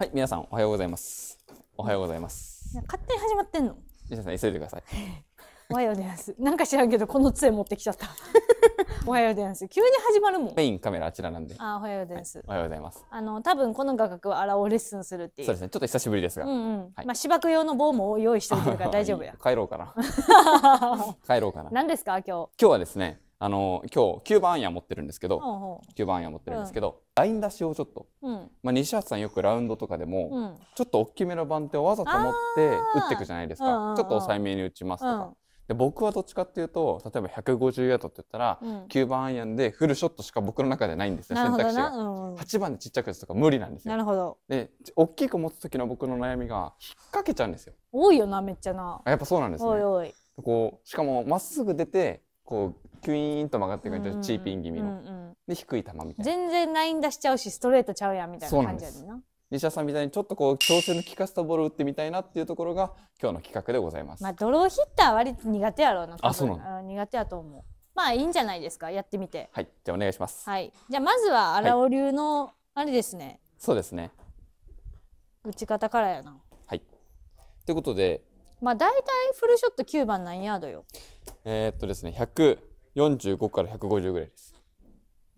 はい、皆さんおはようございます。おはようございます。勝手に始まってんの。皆さん急いでください。おはようございます。なんか知らんけどこの杖持ってきちゃった。おはようございます。急に始まるもん。メインカメラあちらなんで。あ、おはようございます、はい、おはようございます。あの多分この画角は荒をレッスンするっていう。そうですね。ちょっと久しぶりですが。うんうん。はい、まあ芝生用の棒も用意してるから大丈夫や。帰ろうかな。帰ろうかな。何ですか今日。今日はですね。あの今日キ番ーバアン持ってるんですけど、ほ番ほうアン持ってるんですけど、ライン出しをちょっと、うん、まあ、西橋さんよくラウンドとかでも、うん、ちょっと大きめの番手をわざと持って打っていくじゃないですか、うんうん、ちょっと抑えめに打ちますとか、で僕はどっちかっていうと例えば150ヤードって言ったら、うん、9番アイアンでフルショットしか僕の中でないんですよ選択肢が、うん、8番でちっちゃく打つとか無理なんですよなるほどで大きく持つ時の僕の悩みが引っ掛けちゃうんですよ多いよなめっちゃなやっぱそうなんですねこうしかもまっすぐ出てこうキュイーンと曲がってくるチーピン気味の、で低い球みたいな全然ライン出しちゃうしストレートちゃうやんみたいな感じやるなな西田さんみたいにちょっとこう調整の効かせたボールを打ってみたいなっていうところが今日の企画でございます。まあドローヒッターは割と苦手やろうな。あ、そうなの。苦手やと思う。まあいいんじゃないですか。やってみて。はい。じゃあお願いします。はい。じゃあまずは荒尾流のあれですね、はい、そうですね。打ち方からやな。はい。ということで。まあ大体フルショット9番何ヤードよ。えー、っとですね、100。45から150ぐらいです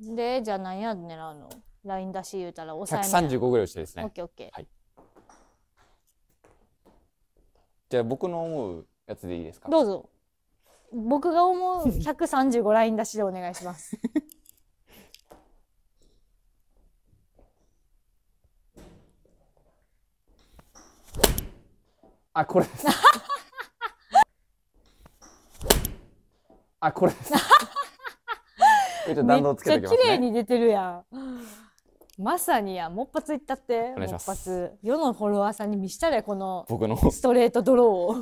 でじゃあ何や狙うのライン出し言うたら抑え135ぐらい落ちてですねオッケーオッケー、はい、じゃあ僕の思うやつでいいですかどうぞ僕が思う135 ライン出しでお願いします あこれです あ、これです。めっちゃ弾道つけてきます、ね、綺麗に出てるやん。まさにや、もっぱついったって。お願いします。世のフォロワーさんに見したれ、この。僕の。ストレートドロ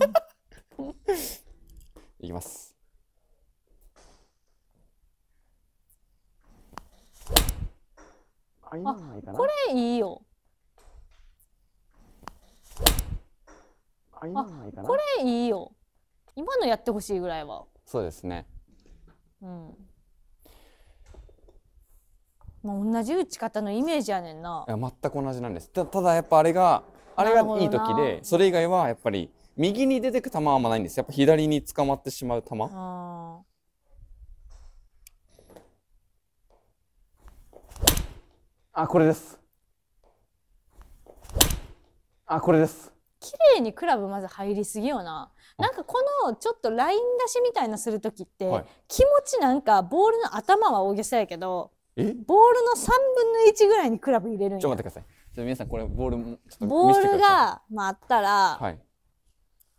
ーを。いきます。あ、これいいよ。あ、これいいよ。今のやってほしいぐらいは。そうですね。うん。もう同じ打ち方のイメージやねんな。いや全く同じなんです。ただやっぱあれがあれがいい時で、それ以外はやっぱり右に出てく球はあんまないんです。やっぱ左に捕まってしまう球。ああこれです。あこれです。綺麗にクラブまず入りすぎよな。なんかこのちょっとライン出しみたいなする時って、はい、気持ちなんかボールの頭は大げさやけどボールの3分の1ぐらいにクラブ入れるんやちょっと待ってくださいじゃ皆さんこれボールボールが、まあ、あったら、はい、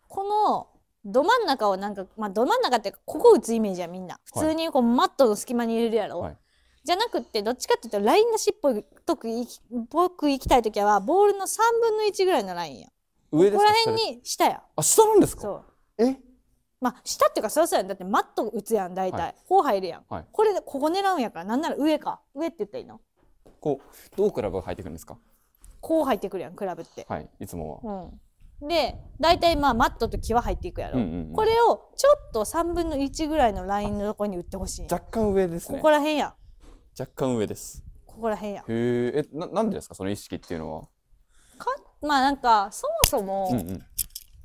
このど真ん中をなんか、まあ、ど真ん中ってここ打つイメージやみんな普通にこう、マットの隙間に入れるやろ、はい、じゃなくてどっちかっていうとライン出しっぽいきぽくいきたい時はボールの3分の1ぐらいのラインや上ですかここら辺に下やあ下なんですかえまあ下っていうかそうそうやんだってマット打つやん大体、はい、こう入るやん、はい、これでここ狙うんやからなんなら上か上って言ったらいいのこうどうクラブ入ってくるんですかこう入ってくるやんクラブってはいいつもは、うん、で大体まあマットと際入っていくやろ、うんうんうん、これをちょっと3分の1ぐらいのラインのところに打ってほしい若干上ですねここら辺や若干上ですここら辺やへえなんでですかその意識っていうのは簡まあなんかそもそも、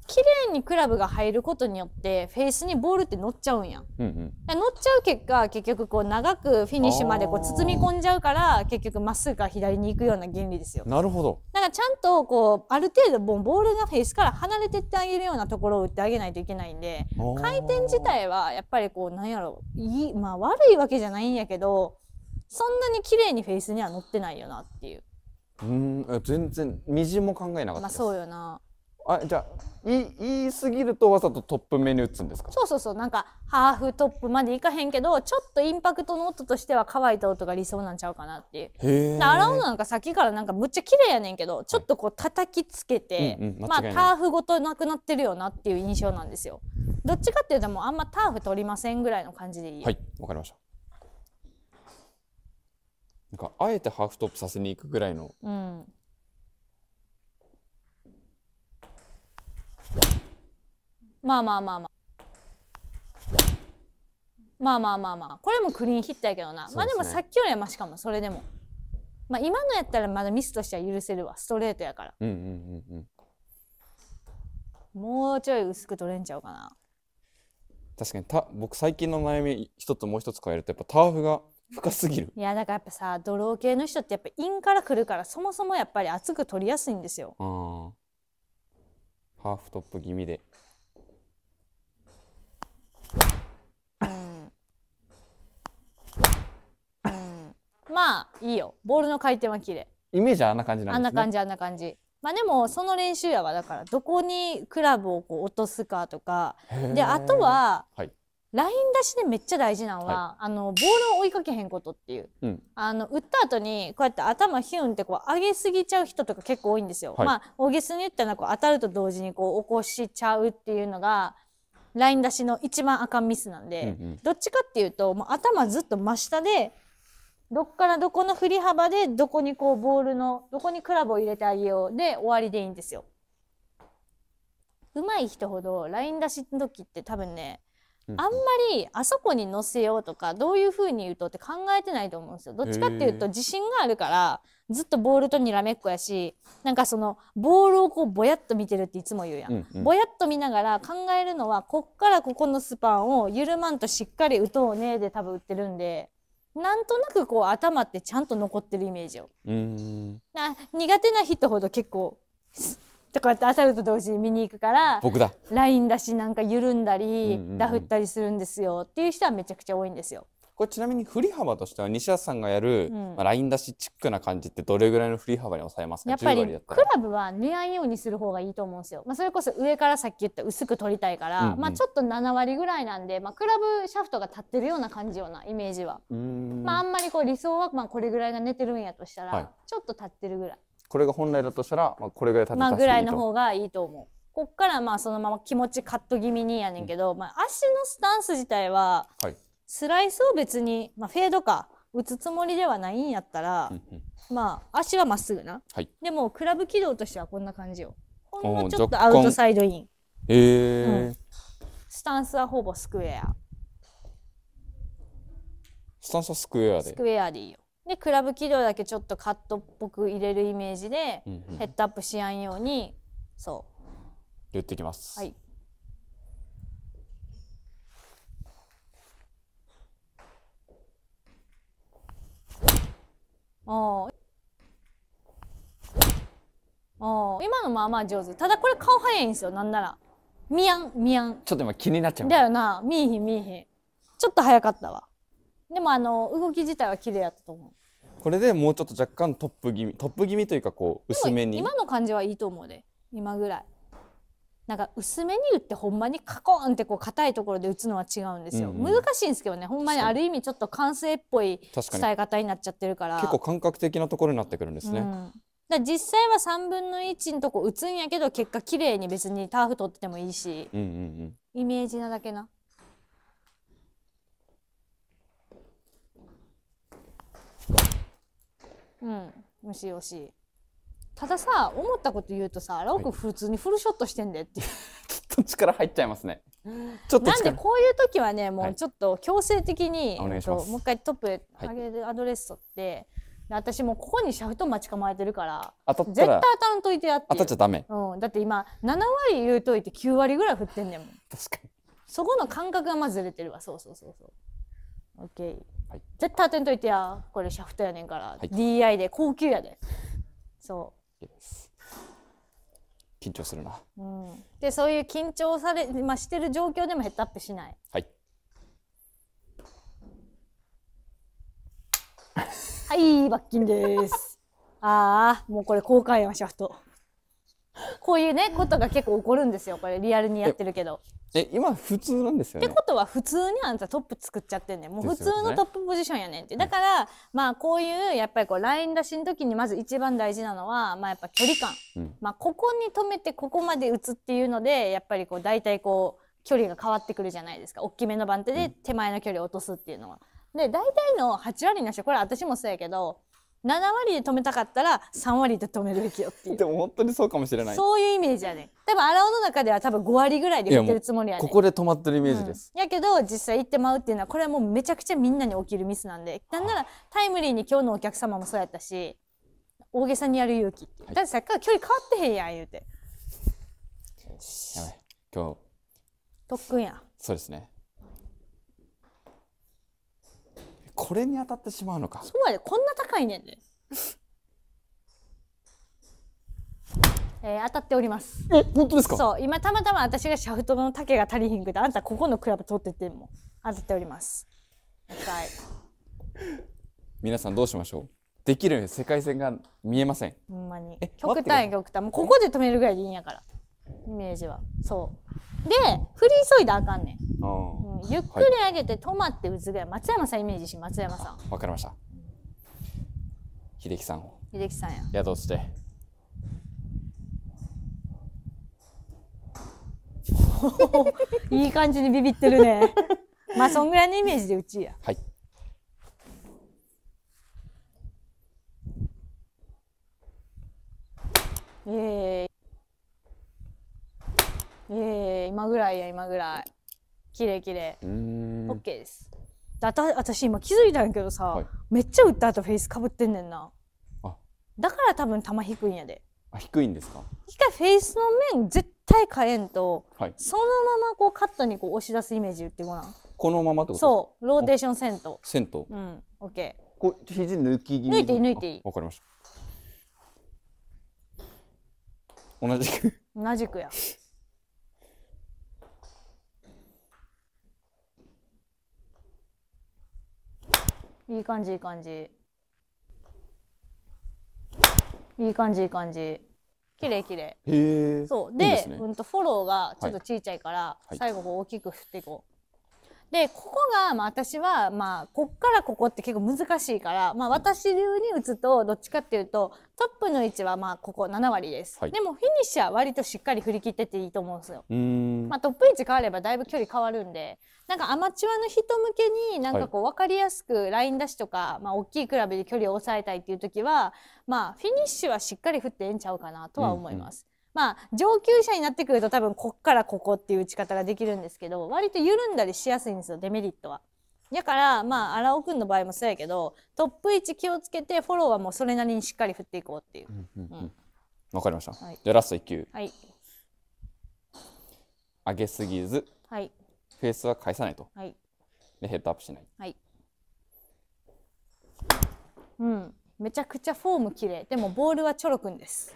綺麗にクラブが入ることによってフェースにボールって乗っちゃうんや、うんうん、乗っちゃう結果結局こう長くフィニッシュまでこう包み込んじゃうから結局まっすぐから左に行くような原理ですよなるほどだからちゃんとこうある程度ボールがフェースから離れてってあげるようなところを打ってあげないといけないんで回転自体はやっぱりこうなんやろいいまあ悪いわけじゃないんやけどそんなに綺麗にフェースには乗ってないよなっていううん全然みじんも考えなかったまあそうよなあじゃあい言いすぎるとわざとトップ目に打つんですかそうそうそうなんかハーフトップまでいかへんけどちょっとインパクトの音としては乾いた音が理想なんちゃうかなっていう洗うのなんかさっきからなんかむっちゃ綺麗やねんけどちょっとこう叩きつけて、はいうんうん、まあターフごとなくなってるよなっていう印象なんですよどっちかっていうともうあんまターフ取りませんぐらいの感じでいいはいわかりましたなんかあえてハーフトップさせに行くぐらいの、うん、まあまあまあまあまあまあまあまあこれもクリーンヒットやけどな、まあでもさっきよりはましかもそれでもまあ今のやったらまだミスとしては許せるわストレートやから、うんうんうん、もうちょい薄く取れんちゃうかな確かにた僕最近の悩み一つもう一つ変えるとやっぱターフが深すぎるいやだからやっぱさドロー系の人ってやっぱ陰からくるからそもそもやっぱり熱く取りやすいんですよハーフトップ気味でまあいいよボールの回転は綺麗イメージはあんな感じなんあんな感じあんな感じまあでもその練習やわだからどこにクラブをこう落とすかとかであとははいライン出しでめっちゃ大事なのは、はい、あのボールを追いかけへんことっていう、うん、あの打った後にこうやって頭ヒュンってこう上げすぎちゃう人とか結構多いんですよ。はい、まあ大げさに言ったらこう当たると同時にこう起こしちゃうっていうのがライン出しの一番あかんミスなんで、うんうん、どっちかっていうともう頭ずっと真下でどっからどこの振り幅でどこにこうボールのどこにクラブを入れてあげようで終わりでいいんですよ。上手い人ほどライン出しの時って多分ねあんまりあそこに載せようとかどういうふうに言うとって考えてないと思うんですよ。どっちかっていうと自信があるからずっとボールとにらめっこやしなんかそのボールをこうぼやっと見てるっていつも言うやん。うんうん、ぼやっと見ながら考えるのはこっからここのスパンを緩まんとしっかり打とうねで多分打ってるんで。なんとなくこう頭ってちゃんと残ってるイメージを。苦手な人ほど結構とかって朝ると同時に見に行くから僕だラインだしなんか緩んだり、ダフったりするんですよっていう人はめちゃくちゃ多いんですよ。これちなみに振り幅としては西田さんがやる、うん、まあ、ライン出しチックな感じってどれぐらいの振り幅に抑えますかやっぱりクラブは寝ないようにする方がいいと思うんですよ、まあ、それこそ上からさっき言った薄く取りたいから、うんうん、まあ、ちょっと7割ぐらいなんで、まあ、クラブシャフトが立ってるような感じようなイメージはまあ、あんまりこう理想はまあこれぐらいが寝てるんやとしたら、はい、ちょっと立ってるぐらいこれが本来だとしたら、まあ、これぐらい立てたまあぐらいの方がいいと思う。こっからまあそのまま気持ちカット気味にやねんけど、うん、まあ足のスタンス自体は、スライスを別に、まあ、フェードか打つつもりではないんやったら、うんうん、まあ足はまっすぐな、はい、でもクラブ軌道としてはこんな感じよほんのちょっとアウトサイドイン、えーうん、スタンスはほぼスクエアスタンスはスクエアでスクエアでいいよでクラブ軌道だけちょっとカットっぽく入れるイメージで、ヘッドアップしやんようにそう言ってきます。はいああ今のまあまあ上手ただこれ顔早いんですよなんなら見やん見やんちょっと今気になっちゃうだよな見いひん見いひんちょっと早かったわでもあの動き自体は綺麗やったと思うこれでもうちょっと若干トップ気味トップ気味というかこう薄めに今の感じはいいと思うで今ぐらいなんか薄めに打ってほんまにカコンってこう硬いところで打つのは違うんですよ、うんうん、難しいんですけどねほんまにある意味ちょっと完成っぽい伝え方になっちゃってるから結構感覚的なところになってくるんですね、うん、だ実際は3分の1のとこ打つんやけど結果綺麗に別にターフ取っててもいいし、うんうんうん、イメージなだけなうんよししたださ思ったこと言うとさラオ君普通にフルショットしてんでっていう、ちょっと力入っちゃいますねちょっとなんでこういう時はねもうちょっと強制的に、はい、もう一回トップ上げるアドレス取って、はい、私もここにシャフト待ち構えてるから絶対当たんといてやって当たっちゃダメ、うん、だって今7割言うといて9割ぐらい振ってんねんもん確かにそこの感覚がまずずれてるわそうそうそうそうオッケーはい、絶対当てんといてやこれシャフトやねんから、はい、DI で高級やでそう緊張するな、うん、でそういう緊張され、まあ、してる状況でもヘッドアップしないはい はい罰金ですああもうこれ後悔やシャフトこういうねことが結構起こるんですよこれリアルにやってるけどえ今普通なんですよ、ね、ってことは普通にあんたトップ作っちゃってんねもう普通のトップポジションやねんって、だから、まあこういうやっぱりこうライン出しの時にまず一番大事なのは、まあ、やっぱ距離感、うん、まあ、ここに止めてここまで打つっていうのでやっぱりこう大体こう距離が変わってくるじゃないですか大きめの番手で手前の距離を落とすっていうのは。うん、で大体の8割の人これ私もそうやけど7割で止めたかったら3割で止めるべきよっていうでも本当にそうかもしれないそういうイメージやね多分荒尾の中では多分5割ぐらいで振ってるつもりやねここで止まってるイメージです、うん、やけど実際行ってまうっていうのはこれはもうめちゃくちゃみんなに起きるミスなんでなんならタイムリーに今日のお客様もそうやったし大げさにやる勇気はい、だってさっきから距離変わってへんやん言うてやばい今日特訓やそうですねこれに当たってしまうのかそうやでこんな高いねんで、えー、当たっておりますえ本当ですかそう今たまたま私がシャフトの丈が足りひんくてあんたここのクラブ取ってっても当たっておりますはい皆さんどうしましょうできる世界線が見えませんほんまに極端極端もうここで止めるぐらいでいいんやからイメージはそうで振り急いだあかんねん、うん、ゆっくり上げて止まって打つぐらい松山さんイメージし松山さんわかりました秀樹さんを秀樹さんや宿していい感じにビビってるね まあそんぐらいのイメージでうちやはいええー。エー今ぐらいや今ぐらい綺麗綺麗オッケーですだた私今気づいたんやけどさ、はい、めっちゃ打った後フェイスかぶってんねんなだから多分球低いんやであ低いんですか一回フェイスの面絶対変えんと、はい、そのままこうカットにこう押し出すイメージ言ってごらんこのままってことそうローテーションセントセントうんオッケーこう肘抜き気味抜いていい抜いていいわかりました同じく同じくやい感じいい感じいい感じいい感じ綺麗綺麗そうでいいで、ね、うん、とフォローがちょっとちいちゃいから、はい、最後こう大きく振っていこう、はい、でここが、まあ、私はまあこっからここって結構難しいから、まあ、私流に打つとどっちかっていうとトップの位置はまあここ7割です、はい、でもフィニッシュは割としっかり振り切ってていいと思うんですよ。まあ、トップ位置変わればだいぶ距離変わるんでなんかアマチュアの人向けになんかこう分かりやすくライン出しとか、はい、まあ、大きいクラブで距離を抑えたいっていう時は、まあ、フィニッシュはしっかり振ってええんちゃうかなとは思います。うんうんまあ、上級者になってくると多分こっからここっていう打ち方ができるんですけど割と緩んだりしやすいんですよデメリットは。だからまあ荒尾君の場合もそうやけどトップ位置気をつけてフォローはもうそれなりにしっかり振っていこうっていう。わ、かりました、はい、じゃあラスト1球、はい、上げすぎず、はい、フェースは返さないと、はい、でヘッドアップしない、はい、うんめちゃくちゃフォーム綺麗でもボールはチョロくんです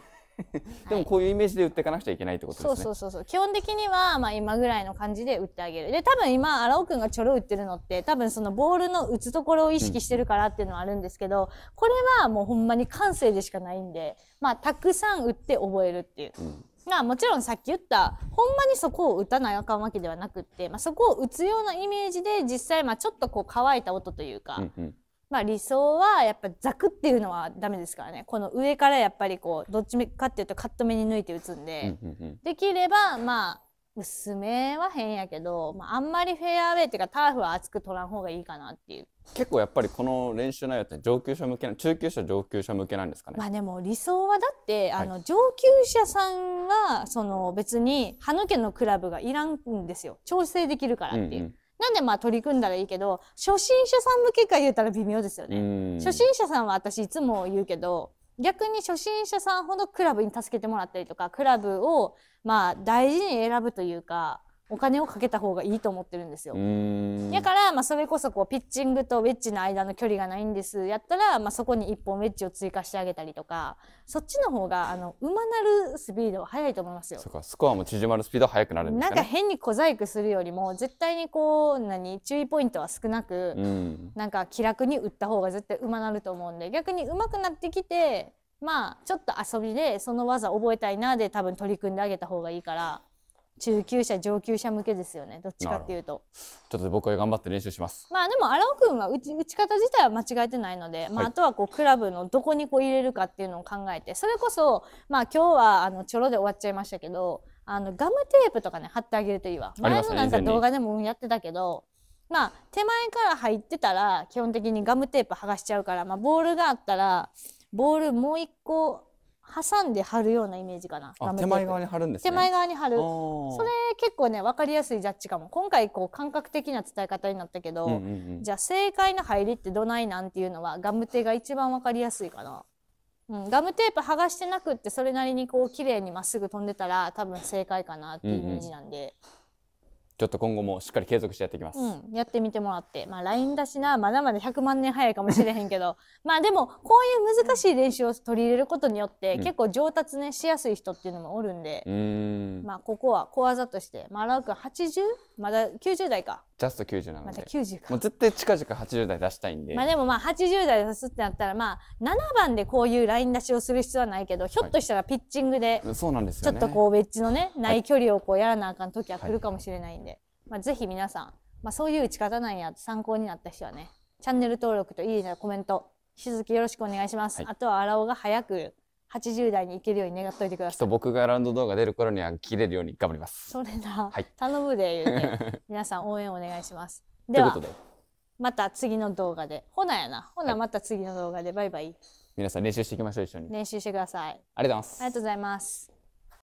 でもこういうイメージで売っていかなくちゃいけないってことですね。そうそうそう基本的にはまあ今ぐらいの感じで売ってあげる。で多分今荒尾君がちょろ売ってるのって多分そのボールの打つところを意識してるからっていうのはあるんですけど、うん、これはもうほんまに感性でしかないんで、まあたくさん打って覚えるっていう。うんもちろんさっき言ったほんまにそこを打たなあかんわけではなくって、まあ、そこを打つようなイメージで実際まあちょっとこう乾いた音というか、うんうんまあ理想はやっぱザクっていうのはダメですからねこの上からやっぱりこうどっちかっていうとカット目に抜いて打つんで、できればまあ薄めは変やけど、まあ、あんまりフェアウェイっていうかターフは厚く取らん方がいいかなっていう結構やっぱりこの練習内容って上級者向けな中級者上級者向けなんですかねまあでも理想はだってあの上級者さんはその別に歯抜けのクラブがいらんんですよ調整できるからっていう。うんうんなんでまあ取り組んだらいいけど初心者さん向けか言うたら微妙ですよね。初心者さんは私いつも言うけど逆に初心者さんほどクラブに助けてもらったりとかクラブをまあ大事に選ぶというかお金をかけた方がいいと思ってるんですよ。だから、まあ、それこそこうピッチングとウェッジの間の距離がないんですやったら、まあ、そこに1本ウェッジを追加してあげたりとかそっちの方があの馬なるスピードは速いと思いますよ。そスコアも縮まるスピードは速くなるんですか、ね、なんか変に小細工するよりも絶対にこう何注意ポイントは少なくんなんか気楽に打った方が絶対馬なると思うんで逆に上手くなってきてまあちょっと遊びでその技覚えたいなで多分取り組んであげた方がいいから。中級者上級者向けですよねどっちかっていうとちょっと僕は頑張って練習しますまあでも荒尾君は打ち打ち方自体は間違えてないので、はい、まあ、あとはこうクラブのどこにこう入れるかっていうのを考えてそれこそまあ今日はあのちょろで終わっちゃいましたけどあのガムテープとかね貼ってあげるといいわ前のなんか動画でもやってたけどまあ手前から入ってたら基本的にガムテープ剥がしちゃうから、まあ、ボールがあったらボールもう一個挟んで貼るようなイメージかな。手前側に貼るんです、ね、手前側に貼る。それ結構ね、わかりやすいジャッジかも。今回こう感覚的な伝え方になったけど、うんうんうん、じゃあ正解の入りってどないなんていうのはガム手が一番わかりやすいかな。うん、ガムテープ剥がしてなくってそれなりにこう綺麗にまっすぐ飛んでたら多分正解かなっていうイメージなんで。うんうんちょっと今後もしっかり継続してやっていきます。うん、やってみてもらって。まあ、LINE だしな、まだまだ100万年早いかもしれへんけど、まあでも、こういう難しい練習を取り入れることによって、結構上達ね、しやすい人っていうのもおるんで、んまあ、ここは小技として、まあ、ラウク80、まだ90代か。ジャスト90なので。また90か。もう絶対近々80代出したいんで。まあでもまあ80代出すってなったら、まあ7番でこういうライン出しをする必要はないけど、ひょっとしたらピッチングで、そうなんですちょっとこうウェッジのね、ない距離をこうやらなあかん時は来るかもしれないんで、はい、まあぜひ皆さん、まあそういう打ち方なんや参考になった人はね、チャンネル登録といいね、コメント、引き続きよろしくお願いします。はい、あとは荒尾が早く80代に行けるように願っといてください。きっと僕がランド動画出る頃には切れるように頑張ります。それだ。はい、頼むで言うて、皆さん応援お願いします。では、とでまた次の動画で。ほなやな。ほなまた次の動画で。バイバイ。皆さん練習していきましょう、一緒に。練習してください。ありがとうございます。ありがとうございます。